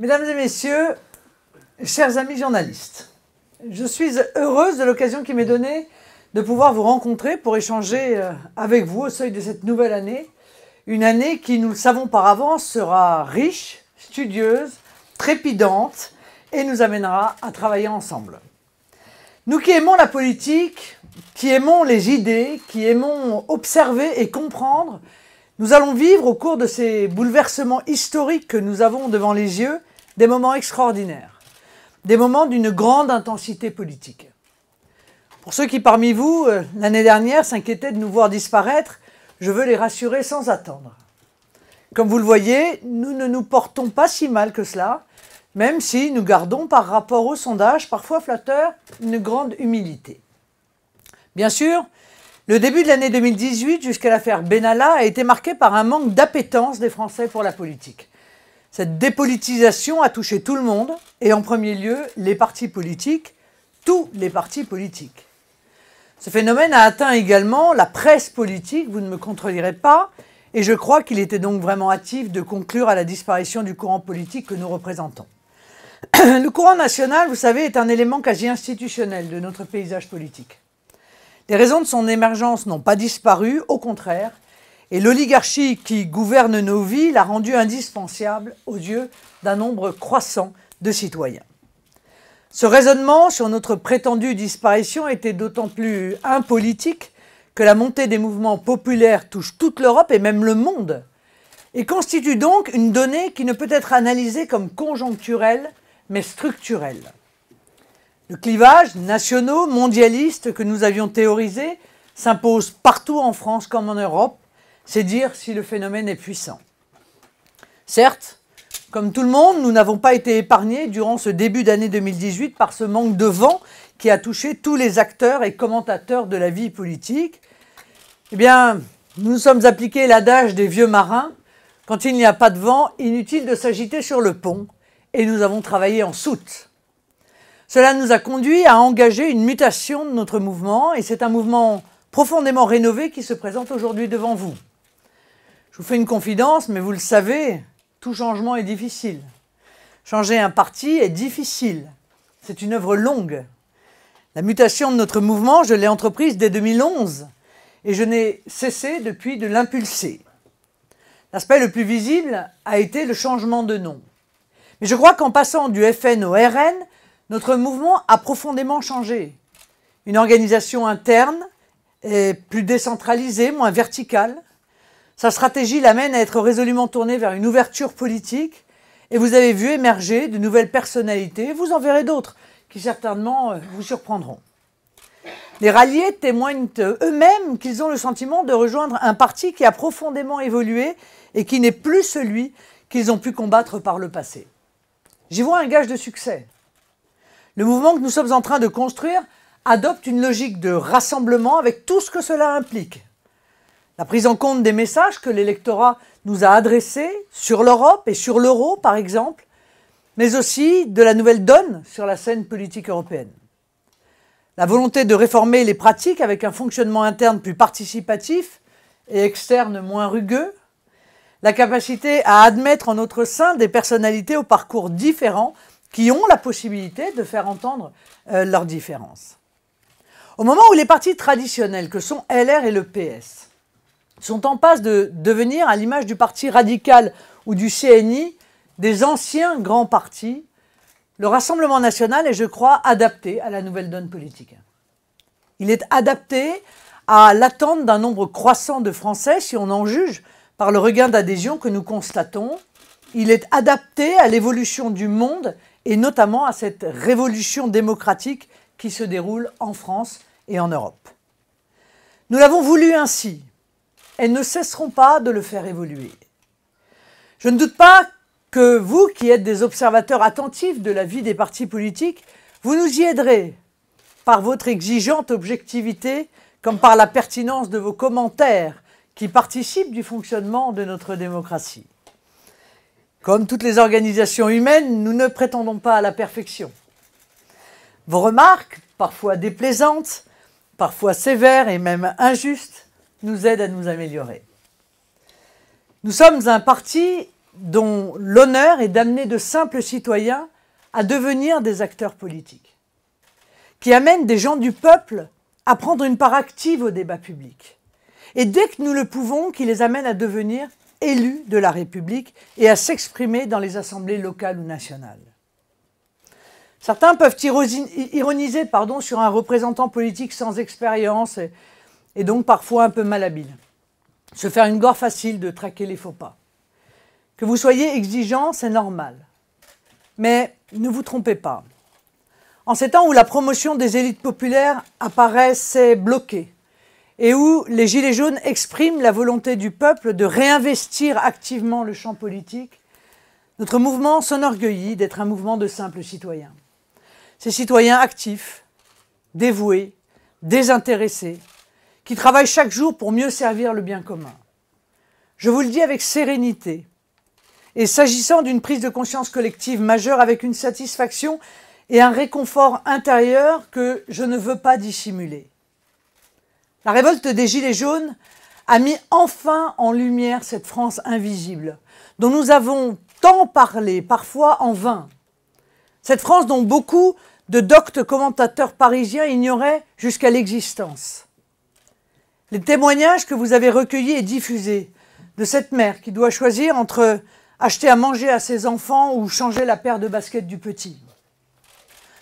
Mesdames et messieurs, chers amis journalistes, je suis heureuse de l'occasion qui m'est donnée de pouvoir vous rencontrer pour échanger euh, avec vous au seuil de cette nouvelle année. Une année qui, nous le savons par avance, sera riche, studieuse, trépidante et nous amènera à travailler ensemble. Nous qui aimons la politique, qui aimons les idées, qui aimons observer et comprendre, nous allons vivre au cours de ces bouleversements historiques que nous avons devant les yeux des moments extraordinaires, des moments d'une grande intensité politique. Pour ceux qui parmi vous, euh, l'année dernière, s'inquiétaient de nous voir disparaître, je veux les rassurer sans attendre. Comme vous le voyez, nous ne nous portons pas si mal que cela, même si nous gardons par rapport au sondages parfois flatteur, une grande humilité. Bien sûr, le début de l'année 2018 jusqu'à l'affaire Benalla a été marqué par un manque d'appétence des Français pour la politique. Cette dépolitisation a touché tout le monde, et en premier lieu les partis politiques, tous les partis politiques. Ce phénomène a atteint également la presse politique, vous ne me contrôlerez pas, et je crois qu'il était donc vraiment hâtif de conclure à la disparition du courant politique que nous représentons. Le courant national, vous savez, est un élément quasi institutionnel de notre paysage politique. Les raisons de son émergence n'ont pas disparu, au contraire, et l'oligarchie qui gouverne nos vies l'a rendue indispensable aux yeux d'un nombre croissant de citoyens. Ce raisonnement sur notre prétendue disparition était d'autant plus impolitique que la montée des mouvements populaires touche toute l'Europe et même le monde, et constitue donc une donnée qui ne peut être analysée comme conjoncturelle, mais structurelle. Le clivage nationaux, mondialiste que nous avions théorisé s'impose partout en France comme en Europe, c'est dire si le phénomène est puissant. Certes, comme tout le monde, nous n'avons pas été épargnés durant ce début d'année 2018 par ce manque de vent qui a touché tous les acteurs et commentateurs de la vie politique. Eh bien, nous nous sommes appliqués l'adage des vieux marins, quand il n'y a pas de vent, inutile de s'agiter sur le pont, et nous avons travaillé en soute. Cela nous a conduit à engager une mutation de notre mouvement et c'est un mouvement profondément rénové qui se présente aujourd'hui devant vous. Je vous fais une confidence, mais vous le savez, tout changement est difficile. Changer un parti est difficile. C'est une œuvre longue. La mutation de notre mouvement, je l'ai entreprise dès 2011 et je n'ai cessé depuis de l'impulser. L'aspect le plus visible a été le changement de nom. Mais je crois qu'en passant du FN au RN, notre mouvement a profondément changé. Une organisation interne est plus décentralisée, moins verticale. Sa stratégie l'amène à être résolument tournée vers une ouverture politique. Et vous avez vu émerger de nouvelles personnalités. Vous en verrez d'autres qui certainement euh, vous surprendront. Les ralliés témoignent eux-mêmes qu'ils ont le sentiment de rejoindre un parti qui a profondément évolué et qui n'est plus celui qu'ils ont pu combattre par le passé. J'y vois un gage de succès. Le mouvement que nous sommes en train de construire adopte une logique de rassemblement avec tout ce que cela implique. La prise en compte des messages que l'électorat nous a adressés sur l'Europe et sur l'euro, par exemple, mais aussi de la nouvelle donne sur la scène politique européenne. La volonté de réformer les pratiques avec un fonctionnement interne plus participatif et externe moins rugueux, la capacité à admettre en notre sein des personnalités au parcours différents qui ont la possibilité de faire entendre euh, leurs différences. Au moment où les partis traditionnels, que sont LR et le PS, sont en passe de devenir, à l'image du parti radical ou du CNI, des anciens grands partis, le Rassemblement national est, je crois, adapté à la nouvelle donne politique. Il est adapté à l'attente d'un nombre croissant de Français, si on en juge par le regain d'adhésion que nous constatons. Il est adapté à l'évolution du monde et notamment à cette révolution démocratique qui se déroule en France et en Europe. Nous l'avons voulu ainsi, elles ne cesseront pas de le faire évoluer. Je ne doute pas que vous, qui êtes des observateurs attentifs de la vie des partis politiques, vous nous y aiderez par votre exigeante objectivité comme par la pertinence de vos commentaires qui participent du fonctionnement de notre démocratie. Comme toutes les organisations humaines, nous ne prétendons pas à la perfection. Vos remarques, parfois déplaisantes, parfois sévères et même injustes, nous aident à nous améliorer. Nous sommes un parti dont l'honneur est d'amener de simples citoyens à devenir des acteurs politiques, qui amènent des gens du peuple à prendre une part active au débat public, et dès que nous le pouvons, qui les amènent à devenir élu de la République et à s'exprimer dans les assemblées locales ou nationales. Certains peuvent ironiser sur un représentant politique sans expérience et, donc parfois un peu malhabile. Se faire une gore facile de traquer les faux pas. Que vous soyez exigeant, c'est normal. Mais ne vous trompez pas. En ces temps où la promotion des élites populaires c'est bloquée, et où les Gilets jaunes expriment la volonté du peuple de réinvestir activement le champ politique, notre mouvement s'enorgueillit d'être un mouvement de simples citoyens. Ces citoyens actifs, dévoués, désintéressés, qui travaillent chaque jour pour mieux servir le bien commun. Je vous le dis avec sérénité. Et s'agissant d'une prise de conscience collective majeure avec une satisfaction et un réconfort intérieur que je ne veux pas dissimuler. La révolte des Gilets jaunes a mis enfin en lumière cette France invisible, dont nous avons tant parlé, parfois en vain. Cette France dont beaucoup de doctes commentateurs parisiens ignoraient jusqu'à l'existence. Les témoignages que vous avez recueillis et diffusés de cette mère qui doit choisir entre acheter à manger à ses enfants ou changer la paire de baskets du petit.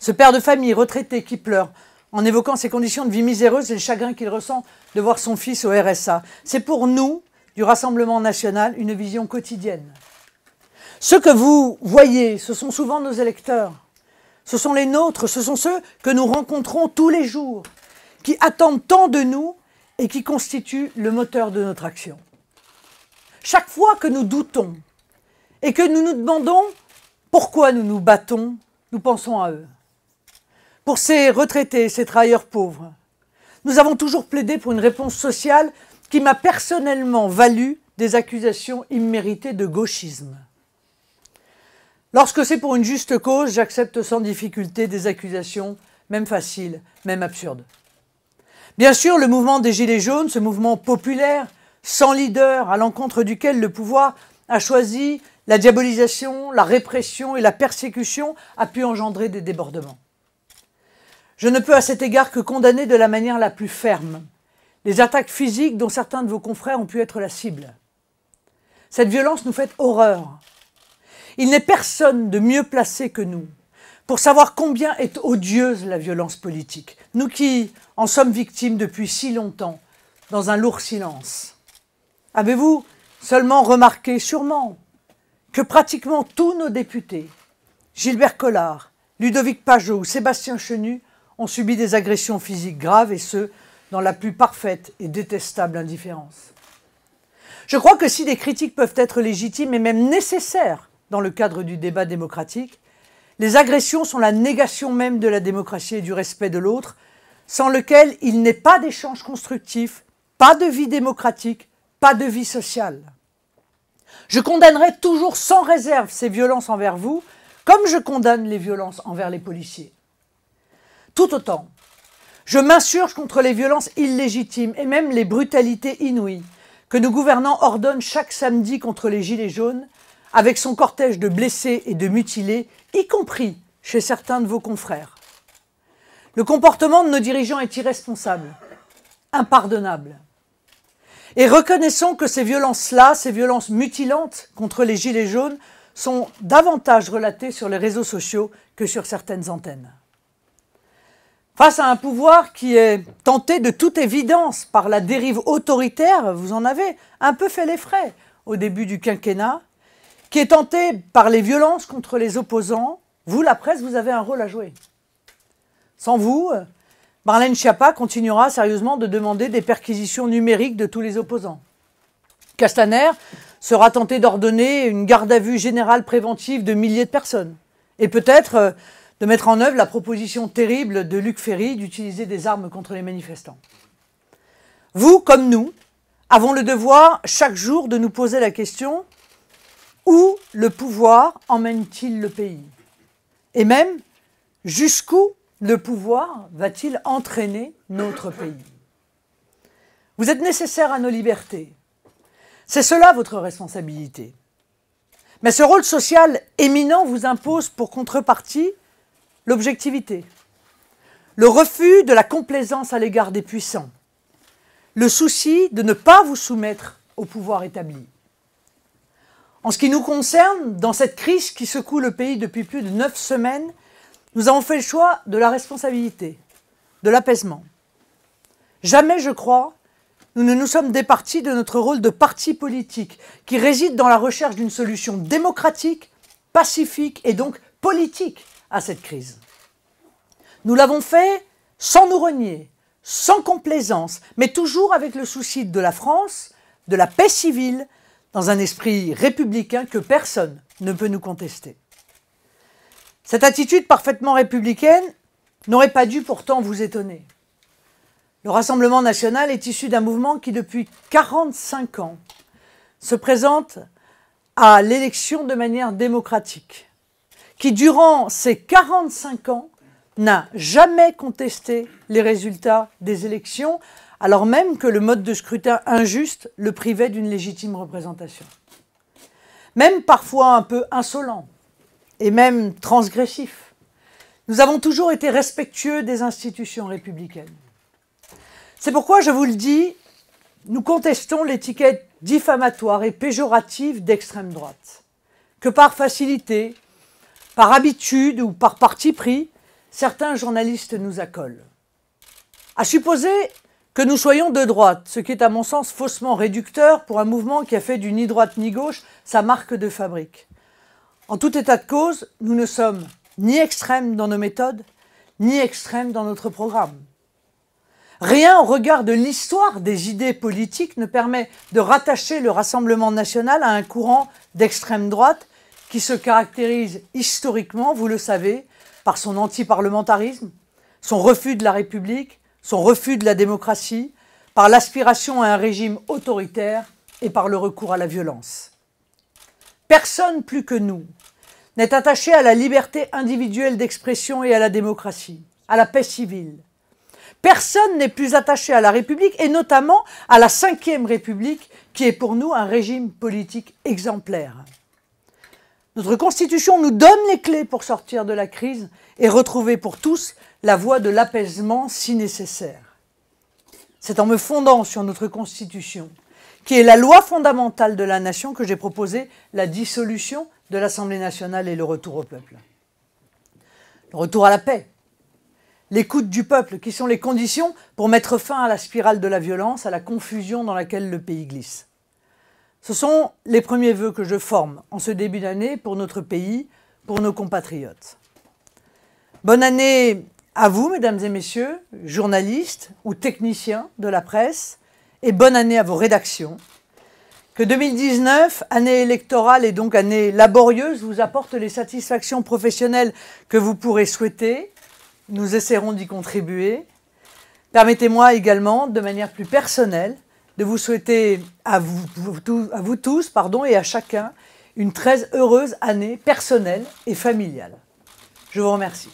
Ce père de famille retraité qui pleure en évoquant ses conditions de vie miséreuses et le chagrin qu'il ressent de voir son fils au RSA. C'est pour nous, du Rassemblement national, une vision quotidienne. Ceux que vous voyez, ce sont souvent nos électeurs, ce sont les nôtres, ce sont ceux que nous rencontrons tous les jours, qui attendent tant de nous et qui constituent le moteur de notre action. Chaque fois que nous doutons et que nous nous demandons pourquoi nous nous battons, nous pensons à eux pour ces retraités, ces travailleurs pauvres. Nous avons toujours plaidé pour une réponse sociale qui m'a personnellement valu des accusations imméritées de gauchisme. Lorsque c'est pour une juste cause, j'accepte sans difficulté des accusations, même faciles, même absurdes. Bien sûr, le mouvement des Gilets jaunes, ce mouvement populaire, sans leader, à l'encontre duquel le pouvoir a choisi la diabolisation, la répression et la persécution, a pu engendrer des débordements. Je ne peux à cet égard que condamner de la manière la plus ferme les attaques physiques dont certains de vos confrères ont pu être la cible. Cette violence nous fait horreur. Il n'est personne de mieux placé que nous pour savoir combien est odieuse la violence politique, nous qui en sommes victimes depuis si longtemps, dans un lourd silence. Avez-vous seulement remarqué, sûrement, que pratiquement tous nos députés, Gilbert Collard, Ludovic Pajot ou Sébastien Chenu, ont subi des agressions physiques graves et ce, dans la plus parfaite et détestable indifférence. Je crois que si des critiques peuvent être légitimes et même nécessaires dans le cadre du débat démocratique, les agressions sont la négation même de la démocratie et du respect de l'autre, sans lequel il n'est pas d'échange constructif, pas de vie démocratique, pas de vie sociale. Je condamnerai toujours sans réserve ces violences envers vous, comme je condamne les violences envers les policiers tout autant. Je m'insurge contre les violences illégitimes et même les brutalités inouïes que nos gouvernants ordonnent chaque samedi contre les Gilets jaunes, avec son cortège de blessés et de mutilés, y compris chez certains de vos confrères. Le comportement de nos dirigeants est irresponsable, impardonnable. Et reconnaissons que ces violences-là, ces violences mutilantes contre les Gilets jaunes, sont davantage relatées sur les réseaux sociaux que sur certaines antennes. Face à un pouvoir qui est tenté de toute évidence par la dérive autoritaire, vous en avez un peu fait les frais au début du quinquennat, qui est tenté par les violences contre les opposants, vous, la presse, vous avez un rôle à jouer. Sans vous, Marlène Schiappa continuera sérieusement de demander des perquisitions numériques de tous les opposants. Castaner sera tenté d'ordonner une garde à vue générale préventive de milliers de personnes. Et peut-être euh, de mettre en œuvre la proposition terrible de Luc Ferry d'utiliser des armes contre les manifestants. Vous, comme nous, avons le devoir chaque jour de nous poser la question où le pouvoir emmène-t-il le pays Et même, jusqu'où le pouvoir va-t-il entraîner notre pays Vous êtes nécessaire à nos libertés. C'est cela votre responsabilité. Mais ce rôle social éminent vous impose pour contrepartie l'objectivité, le refus de la complaisance à l'égard des puissants, le souci de ne pas vous soumettre au pouvoir établi. En ce qui nous concerne, dans cette crise qui secoue le pays depuis plus de neuf semaines, nous avons fait le choix de la responsabilité, de l'apaisement. Jamais, je crois, nous ne nous sommes départis de notre rôle de parti politique, qui réside dans la recherche d'une solution démocratique, pacifique et donc politique à cette crise. Nous l'avons fait sans nous renier, sans complaisance, mais toujours avec le souci de la France, de la paix civile, dans un esprit républicain que personne ne peut nous contester. Cette attitude parfaitement républicaine n'aurait pas dû pourtant vous étonner. Le Rassemblement national est issu d'un mouvement qui, depuis 45 ans, se présente à l'élection de manière démocratique qui, durant ses 45 ans, n'a jamais contesté les résultats des élections, alors même que le mode de scrutin injuste le privait d'une légitime représentation. Même parfois un peu insolent et même transgressif, nous avons toujours été respectueux des institutions républicaines. C'est pourquoi, je vous le dis, nous contestons l'étiquette diffamatoire et péjorative d'extrême droite, que par facilité, par habitude ou par parti pris, certains journalistes nous accolent. À supposer que nous soyons de droite, ce qui est à mon sens faussement réducteur pour un mouvement qui a fait du ni droite ni gauche sa marque de fabrique. En tout état de cause, nous ne sommes ni extrêmes dans nos méthodes, ni extrêmes dans notre programme. Rien au regard de l'histoire des idées politiques ne permet de rattacher le Rassemblement national à un courant d'extrême droite qui se caractérise historiquement, vous le savez, par son antiparlementarisme, son refus de la République, son refus de la démocratie, par l'aspiration à un régime autoritaire et par le recours à la violence. Personne plus que nous n'est attaché à la liberté individuelle d'expression et à la démocratie, à la paix civile. Personne n'est plus attaché à la République et notamment à la Ve République qui est pour nous un régime politique exemplaire. Notre Constitution nous donne les clés pour sortir de la crise et retrouver pour tous la voie de l'apaisement si nécessaire. C'est en me fondant sur notre Constitution, qui est la loi fondamentale de la nation, que j'ai proposé la dissolution de l'Assemblée nationale et le retour au peuple. Le retour à la paix, l'écoute du peuple, qui sont les conditions pour mettre fin à la spirale de la violence, à la confusion dans laquelle le pays glisse. Ce sont les premiers vœux que je forme en ce début d'année pour notre pays, pour nos compatriotes. Bonne année à vous, mesdames et messieurs, journalistes ou techniciens de la presse, et bonne année à vos rédactions. Que 2019, année électorale et donc année laborieuse, vous apporte les satisfactions professionnelles que vous pourrez souhaiter. Nous essaierons d'y contribuer. Permettez-moi également, de manière plus personnelle, de vous souhaiter à vous, tous pardon, et à chacun une très heureuse année personnelle et familiale. Je vous remercie.